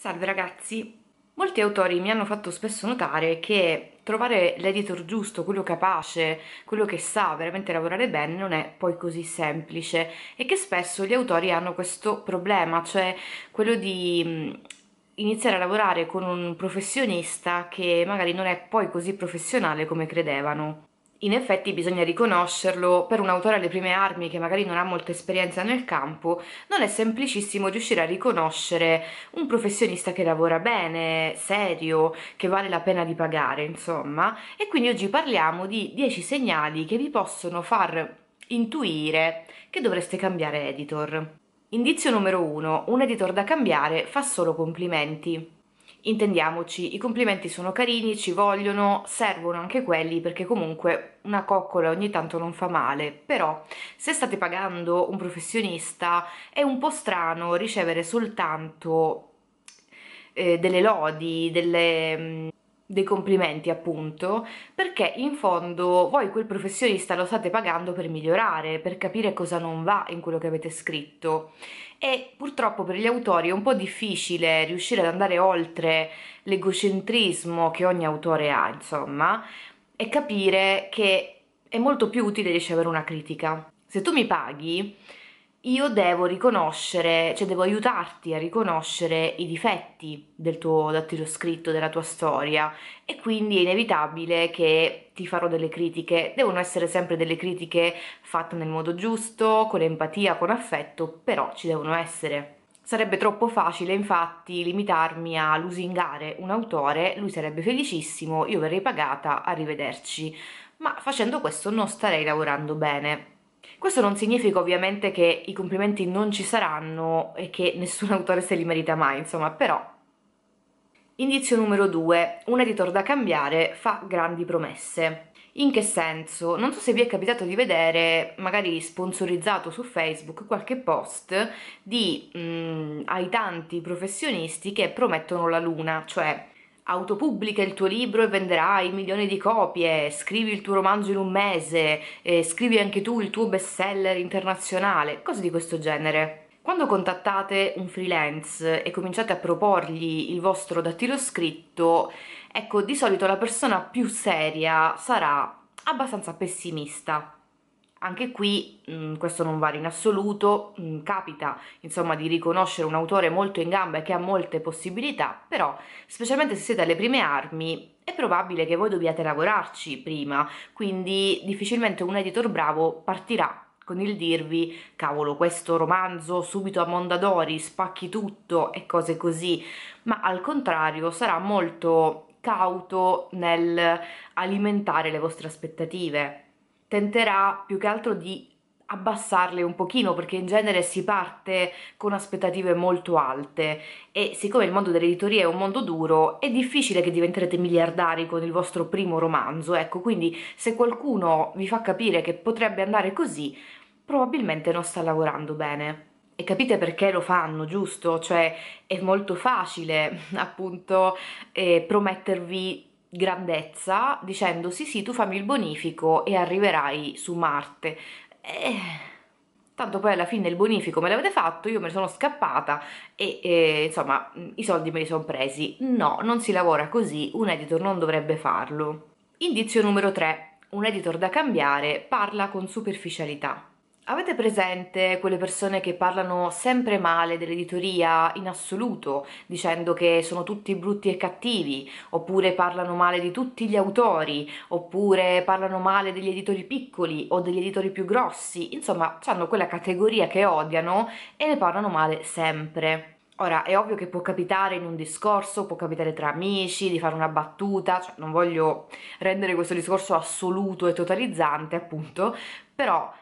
Salve ragazzi! Molti autori mi hanno fatto spesso notare che trovare l'editor giusto, quello capace, quello che sa veramente lavorare bene non è poi così semplice e che spesso gli autori hanno questo problema, cioè quello di mm, iniziare a lavorare con un professionista che magari non è poi così professionale come credevano. In effetti bisogna riconoscerlo, per un autore alle prime armi che magari non ha molta esperienza nel campo, non è semplicissimo riuscire a riconoscere un professionista che lavora bene, serio, che vale la pena di pagare, insomma. E quindi oggi parliamo di 10 segnali che vi possono far intuire che dovreste cambiare editor. Indizio numero 1. Un editor da cambiare fa solo complimenti intendiamoci, i complimenti sono carini, ci vogliono, servono anche quelli perché comunque una coccola ogni tanto non fa male, però se state pagando un professionista è un po' strano ricevere soltanto eh, delle lodi, delle mm, dei complimenti appunto perché in fondo voi quel professionista lo state pagando per migliorare per capire cosa non va in quello che avete scritto e purtroppo per gli autori è un po' difficile riuscire ad andare oltre l'egocentrismo che ogni autore ha insomma e capire che è molto più utile ricevere una critica se tu mi paghi io devo riconoscere, cioè devo aiutarti a riconoscere i difetti del tuo dattilo scritto, della tua storia e quindi è inevitabile che ti farò delle critiche, devono essere sempre delle critiche fatte nel modo giusto, con empatia, con affetto, però ci devono essere. Sarebbe troppo facile infatti limitarmi a lusingare un autore, lui sarebbe felicissimo, io verrei pagata, arrivederci, ma facendo questo non starei lavorando bene. Questo non significa ovviamente che i complimenti non ci saranno e che nessun autore se li merita mai, insomma, però... Indizio numero 2. Un editor da cambiare fa grandi promesse. In che senso? Non so se vi è capitato di vedere, magari sponsorizzato su Facebook, qualche post di mh, mm, ai tanti professionisti che promettono la luna, cioè autopubblica il tuo libro e venderai milioni di copie, scrivi il tuo romanzo in un mese, eh, scrivi anche tu il tuo bestseller internazionale, cose di questo genere. Quando contattate un freelance e cominciate a proporgli il vostro dattilo scritto, ecco, di solito la persona più seria sarà abbastanza pessimista anche qui mh, questo non vale in assoluto, mh, capita insomma di riconoscere un autore molto in gamba e che ha molte possibilità, però specialmente se siete alle prime armi è probabile che voi dobbiate lavorarci prima, quindi difficilmente un editor bravo partirà con il dirvi cavolo questo romanzo subito a Mondadori spacchi tutto e cose così, ma al contrario sarà molto cauto nel alimentare le vostre aspettative tenterà più che altro di abbassarle un pochino perché in genere si parte con aspettative molto alte e siccome il mondo dell'editoria è un mondo duro è difficile che diventerete miliardari con il vostro primo romanzo ecco quindi se qualcuno vi fa capire che potrebbe andare così probabilmente non sta lavorando bene e capite perché lo fanno, giusto? Cioè è molto facile appunto eh, promettervi grandezza dicendo sì sì tu fammi il bonifico e arriverai su Marte eh, tanto poi alla fine il bonifico me l'avete fatto io me ne sono scappata e eh, insomma i soldi me li sono presi no non si lavora così un editor non dovrebbe farlo indizio numero 3 un editor da cambiare parla con superficialità Avete presente quelle persone che parlano sempre male dell'editoria in assoluto, dicendo che sono tutti brutti e cattivi, oppure parlano male di tutti gli autori, oppure parlano male degli editori piccoli o degli editori più grossi, insomma, hanno quella categoria che odiano e ne parlano male sempre. Ora, è ovvio che può capitare in un discorso, può capitare tra amici, di fare una battuta, cioè non voglio rendere questo discorso assoluto e totalizzante, appunto, però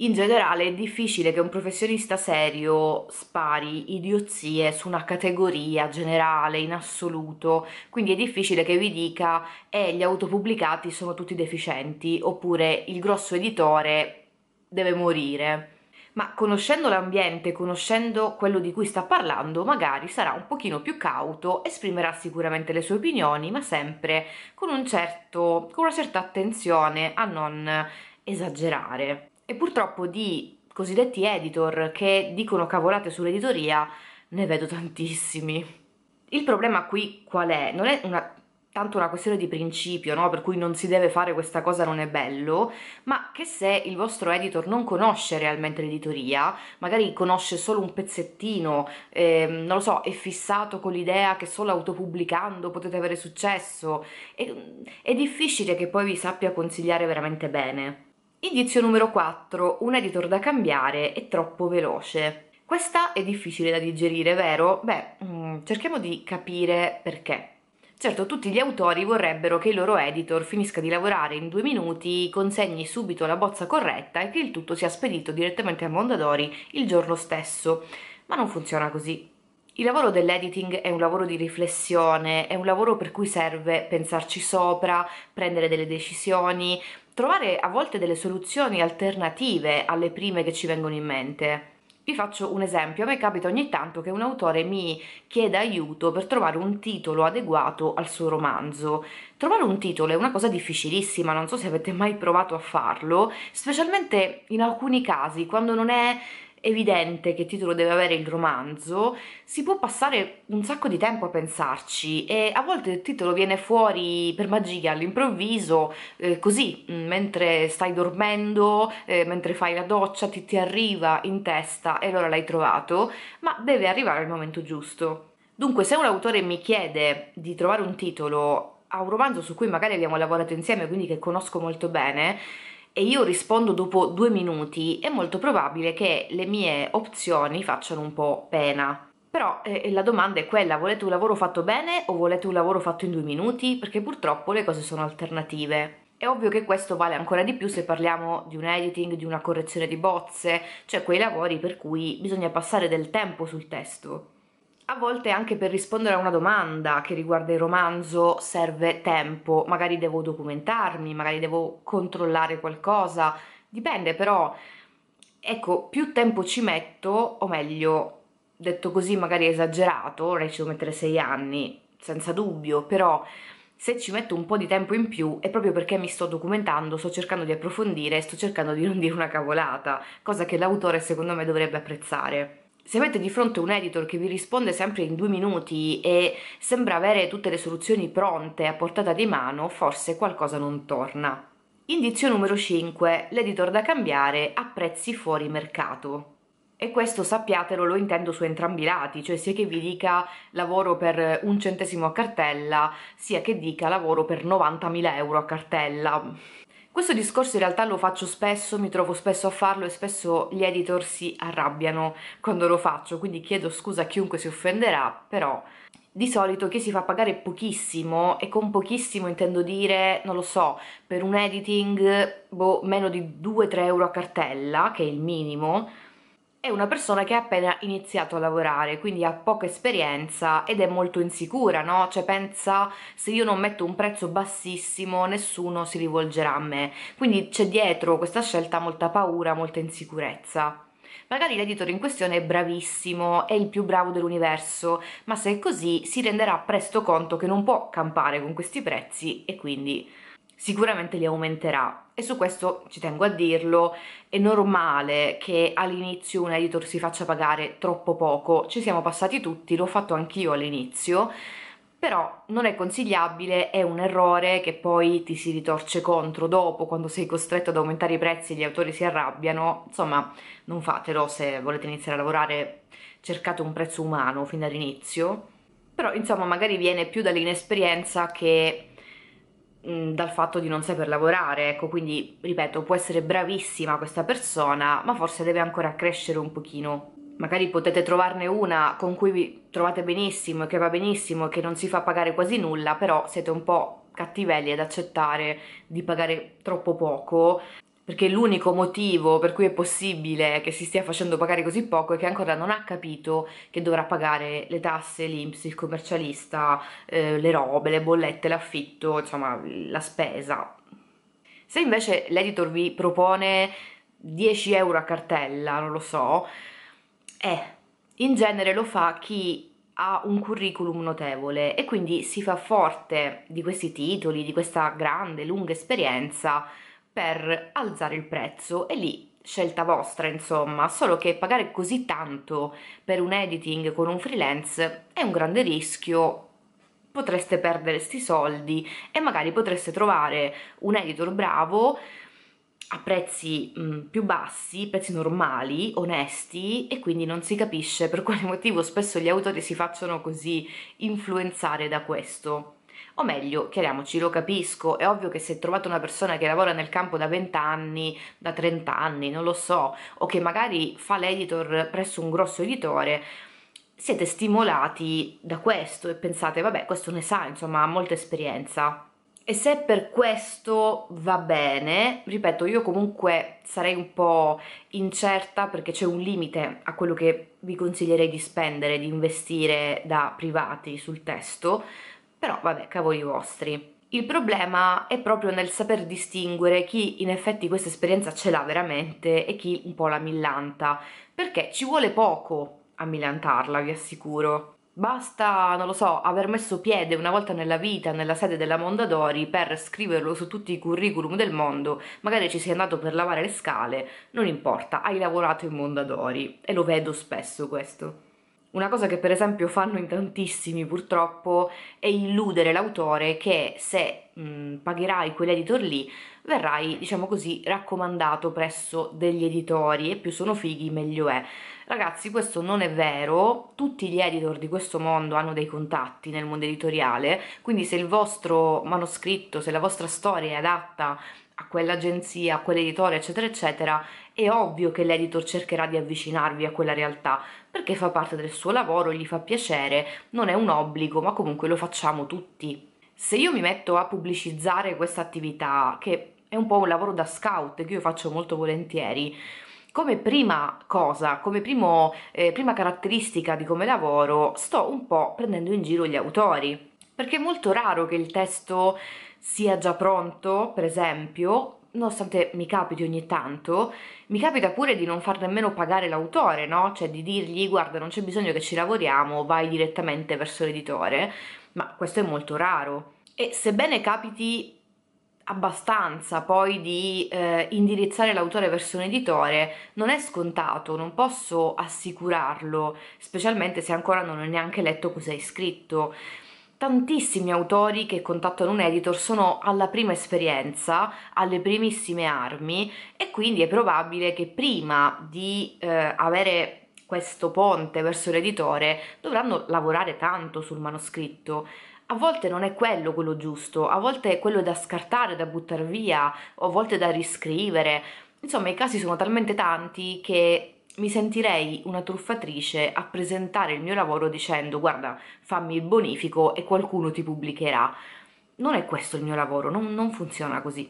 in generale è difficile che un professionista serio spari idiozie su una categoria generale in assoluto, quindi è difficile che vi dica eh gli autopubblicati sono tutti deficienti oppure il grosso editore deve morire. Ma conoscendo l'ambiente, conoscendo quello di cui sta parlando, magari sarà un pochino più cauto, esprimerà sicuramente le sue opinioni, ma sempre con, un certo, con una certa attenzione a non esagerare e purtroppo di cosiddetti editor che dicono cavolate sull'editoria ne vedo tantissimi. Il problema qui qual è? Non è una, tanto una questione di principio, no? per cui non si deve fare questa cosa non è bello, ma che se il vostro editor non conosce realmente l'editoria, magari conosce solo un pezzettino, ehm, non lo so, è fissato con l'idea che solo autopubblicando potete avere successo, è, mm, è difficile che poi vi sappia consigliare veramente bene. Indizio numero 4. Un editor da cambiare è troppo veloce. Questa è difficile da digerire, vero? Beh, mm, cerchiamo di capire perché. Certo, tutti gli autori vorrebbero che il loro editor finisca di lavorare in due minuti, consegni subito la bozza corretta e che il tutto sia spedito direttamente a Mondadori il giorno stesso, ma non funziona così. Il lavoro dell'editing è un lavoro di riflessione, è un lavoro per cui serve pensarci sopra, prendere delle decisioni, trovare a volte delle soluzioni alternative alle prime che ci vengono in mente. Vi faccio un esempio, a me capita ogni tanto che un autore mi chieda aiuto per trovare un titolo adeguato al suo romanzo. Trovare un titolo è una cosa difficilissima, non so se avete mai provato a farlo, specialmente in alcuni casi, quando non è evidente che titolo deve avere il romanzo, si può passare un sacco di tempo a pensarci e a volte il titolo viene fuori per magia all'improvviso, eh, così, mm, mentre stai dormendo, eh, mentre fai la doccia, ti, ti arriva in testa e allora l'hai trovato, ma deve arrivare al momento giusto. Dunque, se un autore mi chiede di trovare un titolo a un romanzo su cui magari abbiamo lavorato insieme, quindi che conosco molto bene, e io rispondo dopo due minuti, è molto probabile che le mie opzioni facciano un po' pena. Però eh, eh, la domanda è quella, volete un lavoro fatto bene o volete un lavoro fatto in due minuti? Perché purtroppo le cose sono alternative. È ovvio che questo vale ancora di più se parliamo di un editing, di una correzione di bozze, cioè quei lavori per cui bisogna passare del tempo sul testo a volte anche per rispondere a una domanda che riguarda il romanzo serve tempo, magari devo documentarmi, magari devo controllare qualcosa, dipende però, ecco, più tempo ci metto, o meglio, detto così magari esagerato, ora ci devo mettere sei anni, senza dubbio, però se ci metto un po' di tempo in più è proprio perché mi sto documentando, sto cercando di approfondire, sto cercando di non dire una cavolata, cosa che l'autore secondo me dovrebbe apprezzare se avete di fronte un editor che vi risponde sempre in due minuti e sembra avere tutte le soluzioni pronte a portata di mano, forse qualcosa non torna. Indizio numero 5. L'editor da cambiare a prezzi fuori mercato. E questo sappiatelo, lo intendo su entrambi i lati, cioè sia che vi dica lavoro per un centesimo a cartella, sia che dica lavoro per 90.000 euro a cartella. Questo discorso in realtà lo faccio spesso, mi trovo spesso a farlo e spesso gli editor si arrabbiano quando lo faccio, quindi chiedo scusa a chiunque si offenderà, però di solito chi si fa pagare pochissimo, e con pochissimo intendo dire, non lo so, per un editing, boh, meno di 2-3 euro a cartella, che è il minimo, è una persona che ha appena iniziato a lavorare, quindi ha poca esperienza ed è molto insicura, no? Cioè pensa se io non metto un prezzo bassissimo nessuno si rivolgerà a me. Quindi c'è dietro questa scelta molta paura, molta insicurezza. Magari l'editore in questione è bravissimo, è il più bravo dell'universo, ma se è così si renderà presto conto che non può campare con questi prezzi e quindi sicuramente li aumenterà e su questo ci tengo a dirlo è normale che all'inizio un editor si faccia pagare troppo poco ci siamo passati tutti, l'ho fatto anch'io all'inizio però non è consigliabile, è un errore che poi ti si ritorce contro dopo quando sei costretto ad aumentare i prezzi e gli autori si arrabbiano insomma non fatelo se volete iniziare a lavorare cercate un prezzo umano fin dall'inizio però insomma magari viene più dall'inesperienza che dal fatto di non saper lavorare, ecco, quindi ripeto, può essere bravissima questa persona, ma forse deve ancora crescere un pochino. Magari potete trovarne una con cui vi trovate benissimo, e che va benissimo, e che non si fa pagare quasi nulla, però siete un po' cattivelli ad accettare di pagare troppo poco perché l'unico motivo per cui è possibile che si stia facendo pagare così poco è che ancora non ha capito che dovrà pagare le tasse, l'Inps, il commercialista, eh, le robe, le bollette, l'affitto, insomma la spesa. Se invece l'editor vi propone 10 euro a cartella, non lo so, eh, in genere lo fa chi ha un curriculum notevole e quindi si fa forte di questi titoli, di questa grande, lunga esperienza per alzare il prezzo e lì scelta vostra insomma solo che pagare così tanto per un editing con un freelance è un grande rischio potreste perdere sti soldi e magari potreste trovare un editor bravo a prezzi mh, mm, più bassi, prezzi normali, onesti e quindi non si capisce per quale motivo spesso gli autori si facciano così influenzare da questo. O meglio, chiariamoci, lo capisco, è ovvio che se trovate una persona che lavora nel campo da 20 anni, da 30 anni, non lo so, o che magari fa l'editor presso un grosso editore, siete stimolati da questo e pensate, vabbè, questo ne sa, insomma, ha molta esperienza. E se per questo va bene, ripeto, io comunque sarei un po' incerta perché c'è un limite a quello che vi consiglierei di spendere, di investire da privati sul testo, però vabbè, cavoli vostri. Il problema è proprio nel saper distinguere chi in effetti questa esperienza ce l'ha veramente e chi un po' la millanta, perché ci vuole poco a millantarla, vi assicuro. Basta, non lo so, aver messo piede una volta nella vita nella sede della Mondadori per scriverlo su tutti i curriculum del mondo, magari ci sei andato per lavare le scale, non importa, hai lavorato in Mondadori e lo vedo spesso questo. Una cosa che per esempio fanno in tantissimi purtroppo è illudere l'autore che se mh, pagherai quell'editor lì verrai, diciamo così, raccomandato presso degli editori e più sono fighi meglio è. Ragazzi, questo non è vero, tutti gli editor di questo mondo hanno dei contatti nel mondo editoriale, quindi se il vostro manoscritto, se la vostra storia è adatta a quell'agenzia, a quell'editore, eccetera, eccetera, è ovvio che l'editor cercherà di avvicinarvi a quella realtà, perché fa parte del suo lavoro, gli fa piacere, non è un obbligo, ma comunque lo facciamo tutti. Se io mi metto a pubblicizzare questa attività, che è un po' un lavoro da scout che io faccio molto volentieri, come prima cosa, come primo, eh, prima caratteristica di come lavoro, sto un po' prendendo in giro gli autori, perché è molto raro che il testo sia già pronto, per esempio, nonostante mi capiti ogni tanto, mi capita pure di non far nemmeno pagare l'autore, no? Cioè di dirgli guarda non c'è bisogno che ci lavoriamo, vai direttamente verso l'editore, ma questo è molto raro. E sebbene capiti abbastanza poi di eh, indirizzare l'autore verso un editore non è scontato, non posso assicurarlo, specialmente se ancora non ho neanche letto cosa hai scritto tantissimi autori che contattano un editor sono alla prima esperienza, alle primissime armi e quindi è probabile che prima di eh, avere questo ponte verso l'editore dovranno lavorare tanto sul manoscritto. A volte non è quello quello giusto, a volte è quello da scartare, da buttare via, o a volte da riscrivere. Insomma, i casi sono talmente tanti che mi sentirei una truffatrice a presentare il mio lavoro dicendo guarda fammi il bonifico e qualcuno ti pubblicherà. Non è questo il mio lavoro, non, non funziona così.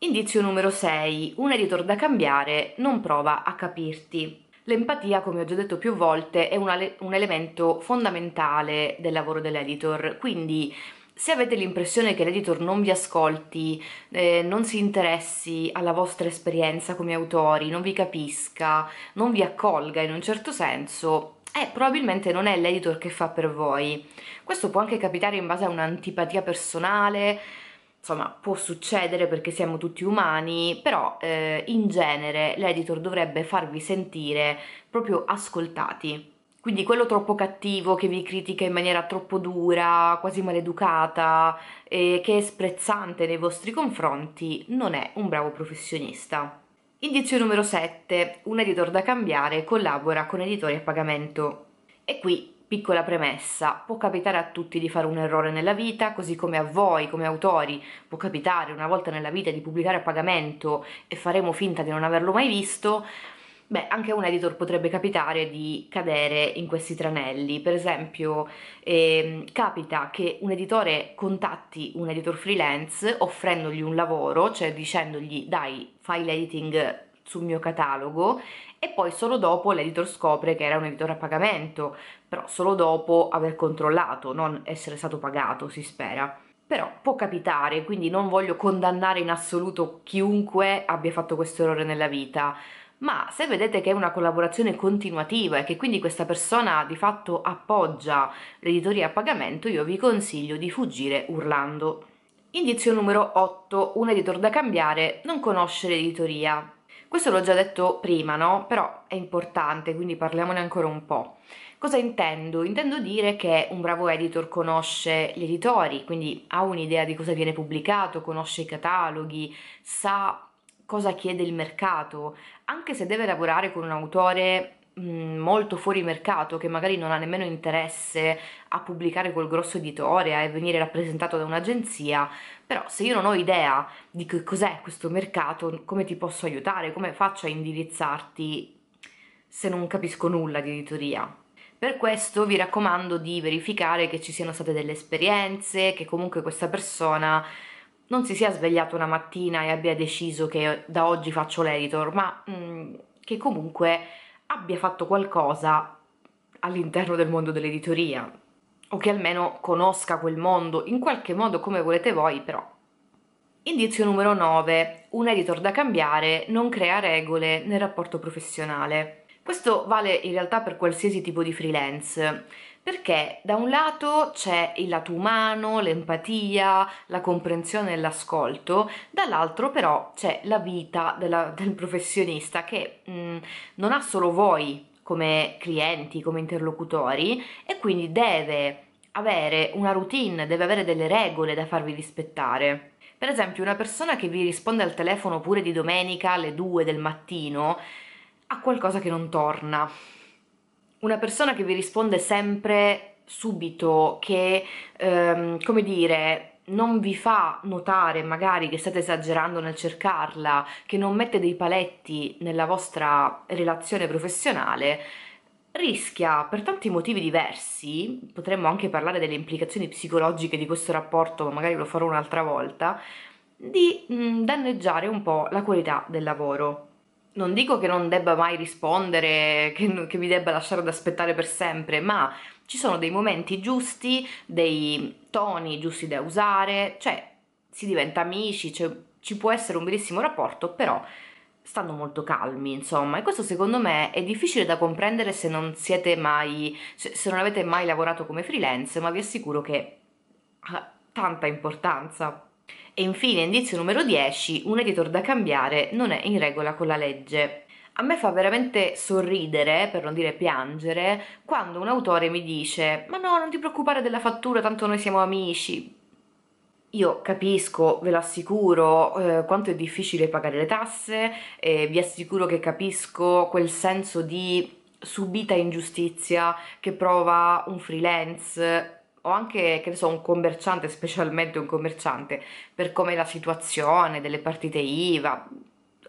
Indizio numero 6. Un editor da cambiare non prova a capirti. L'empatia, come ho già detto più volte, è un, un elemento fondamentale del lavoro dell'editor, quindi se avete l'impressione che l'editor non vi ascolti, eh, non si interessi alla vostra esperienza come autori, non vi capisca, non vi accolga in un certo senso, eh, probabilmente non è l'editor che fa per voi. Questo può anche capitare in base a un'antipatia personale, insomma può succedere perché siamo tutti umani, però eh, in genere l'editor dovrebbe farvi sentire proprio ascoltati. Quindi quello troppo cattivo che vi critica in maniera troppo dura, quasi maleducata, eh, che è sprezzante nei vostri confronti, non è un bravo professionista. Indizio numero 7. Un editor da cambiare collabora con editori a pagamento. E qui Piccola premessa, può capitare a tutti di fare un errore nella vita, così come a voi, come autori, può capitare una volta nella vita di pubblicare a pagamento e faremo finta di non averlo mai visto, Beh, anche un editor potrebbe capitare di cadere in questi tranelli, per esempio ehm, capita che un editore contatti un editor freelance offrendogli un lavoro, cioè dicendogli dai fai l'editing sul mio catalogo e poi solo dopo l'editor scopre che era un editore a pagamento, però solo dopo aver controllato, non essere stato pagato, si spera. Però può capitare, quindi non voglio condannare in assoluto chiunque abbia fatto questo errore nella vita, ma se vedete che è una collaborazione continuativa e che quindi questa persona di fatto appoggia l'editoria a pagamento, io vi consiglio di fuggire urlando. Indizio numero 8. Un editor da cambiare, non conosce l'editoria. Questo l'ho già detto prima, no? Però è importante, quindi parliamone ancora un po'. Cosa intendo? Intendo dire che un bravo editor conosce gli editori, quindi ha un'idea di cosa viene pubblicato, conosce i cataloghi, sa cosa chiede il mercato, anche se deve lavorare con un autore molto fuori mercato che magari non ha nemmeno interesse a pubblicare col grosso editore a venire rappresentato da un'agenzia però se io non ho idea di che cos'è questo mercato come ti posso aiutare come faccio a indirizzarti se non capisco nulla di editoria per questo vi raccomando di verificare che ci siano state delle esperienze che comunque questa persona non si sia svegliato una mattina e abbia deciso che da oggi faccio l'editor, ma mh, mm, che comunque abbia fatto qualcosa all'interno del mondo dell'editoria, o che almeno conosca quel mondo, in qualche modo come volete voi, però. Indizio numero 9. Un editor da cambiare non crea regole nel rapporto professionale. Questo vale in realtà per qualsiasi tipo di freelance perché da un lato c'è il lato umano, l'empatia, la comprensione e l'ascolto, dall'altro però c'è la vita della, del professionista che mh, mm, non ha solo voi come clienti, come interlocutori e quindi deve avere una routine, deve avere delle regole da farvi rispettare. Per esempio una persona che vi risponde al telefono pure di domenica alle 2 del mattino ha qualcosa che non torna una persona che vi risponde sempre subito, che, ehm, come dire, non vi fa notare magari che state esagerando nel cercarla, che non mette dei paletti nella vostra relazione professionale, rischia per tanti motivi diversi, potremmo anche parlare delle implicazioni psicologiche di questo rapporto, ma magari lo farò un'altra volta, di mh, mhmm, danneggiare un po' la qualità del lavoro non dico che non debba mai rispondere, che, che mi debba lasciare ad aspettare per sempre, ma ci sono dei momenti giusti, dei toni giusti da usare, cioè si diventa amici, cioè, ci può essere un bellissimo rapporto, però stanno molto calmi, insomma, e questo secondo me è difficile da comprendere se non siete mai, se non avete mai lavorato come freelance, ma vi assicuro che ha tanta importanza e infine, indizio numero 10, un editor da cambiare non è in regola con la legge. A me fa veramente sorridere, per non dire piangere, quando un autore mi dice ma no, non ti preoccupare della fattura, tanto noi siamo amici. Io capisco, ve lo assicuro, eh, quanto è difficile pagare le tasse, eh, vi assicuro che capisco quel senso di subita ingiustizia che prova un freelance o anche, che ne so, un commerciante, specialmente un commerciante, per come la situazione delle partite IVA,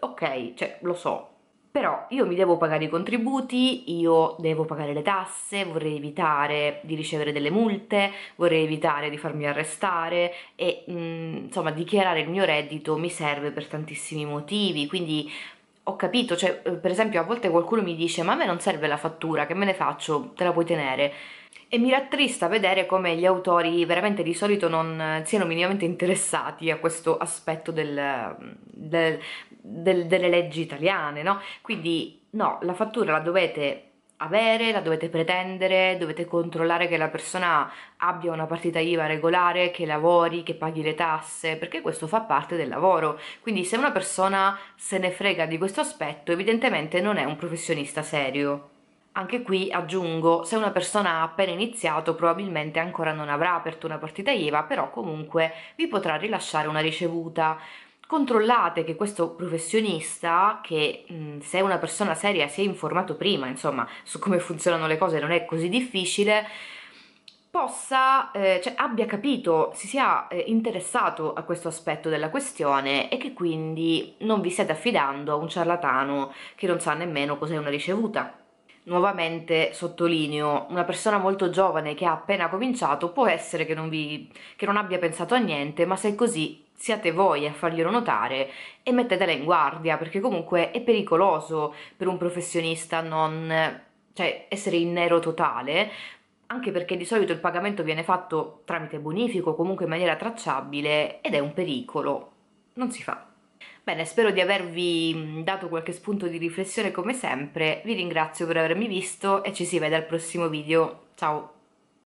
ok, cioè lo so, però io mi devo pagare i contributi, io devo pagare le tasse, vorrei evitare di ricevere delle multe, vorrei evitare di farmi arrestare e mh, mm, insomma dichiarare il mio reddito mi serve per tantissimi motivi, quindi ho capito, cioè eh, per esempio a volte qualcuno mi dice ma a me non serve la fattura, che me ne faccio, te la puoi tenere e mi rattrista vedere come gli autori veramente di solito non siano minimamente interessati a questo aspetto del, del, del, delle leggi italiane, no? Quindi no, la fattura la dovete avere, la dovete pretendere, dovete controllare che la persona abbia una partita IVA regolare, che lavori, che paghi le tasse, perché questo fa parte del lavoro. Quindi se una persona se ne frega di questo aspetto, evidentemente non è un professionista serio. Anche qui aggiungo, se una persona ha appena iniziato probabilmente ancora non avrà aperto una partita IVA, però comunque vi potrà rilasciare una ricevuta. Controllate che questo professionista, che mh, se è una persona seria si è informato prima, insomma, su come funzionano le cose non è così difficile, possa, eh, cioè abbia capito, si sia eh, interessato a questo aspetto della questione e che quindi non vi siate affidando a un ciarlatano che non sa nemmeno cos'è una ricevuta nuovamente sottolineo, una persona molto giovane che ha appena cominciato può essere che non, vi, che non abbia pensato a niente, ma se è così siate voi a farglielo notare e mettetela in guardia, perché comunque è pericoloso per un professionista non, cioè, essere in nero totale, anche perché di solito il pagamento viene fatto tramite bonifico, comunque in maniera tracciabile, ed è un pericolo, non si fa. Bene, spero di avervi dato qualche spunto di riflessione come sempre, vi ringrazio per avermi visto e ci si vede al prossimo video, ciao!